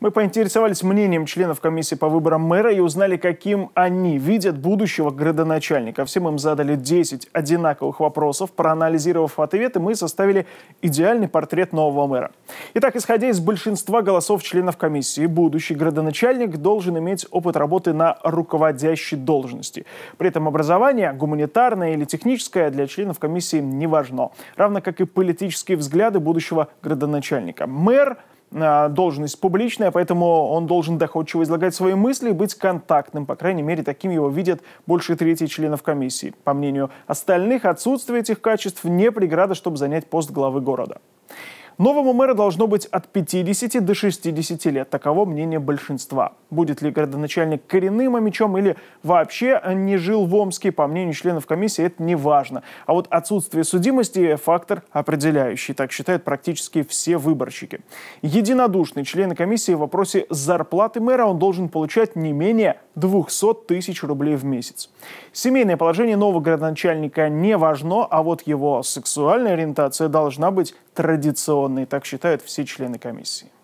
Мы поинтересовались мнением членов комиссии по выборам мэра и узнали, каким они видят будущего градоначальника. Всем им задали 10 одинаковых вопросов. Проанализировав ответы, мы составили идеальный портрет нового мэра. Итак, исходя из большинства голосов членов комиссии, будущий градоначальник должен иметь опыт работы на руководящей должности. При этом образование, гуманитарное или техническое, для членов комиссии не важно. Равно как и политические взгляды будущего градоначальника. Мэр Э, должность публичная, поэтому он должен доходчиво излагать свои мысли и быть контактным. По крайней мере, таким его видят больше трети членов комиссии. По мнению остальных, отсутствие этих качеств не преграда, чтобы занять пост главы города. Новому мэру должно быть от 50 до 60 лет. Таково мнение большинства. Будет ли городоначальник коренным омичом а или вообще не жил в Омске, по мнению членов комиссии, это не важно. А вот отсутствие судимости – фактор определяющий, так считают практически все выборщики. Единодушные члены комиссии в вопросе зарплаты мэра он должен получать не менее 200 тысяч рублей в месяц. Семейное положение нового городоначальника не важно, а вот его сексуальная ориентация должна быть традиционной законной, так считают все члены комиссии.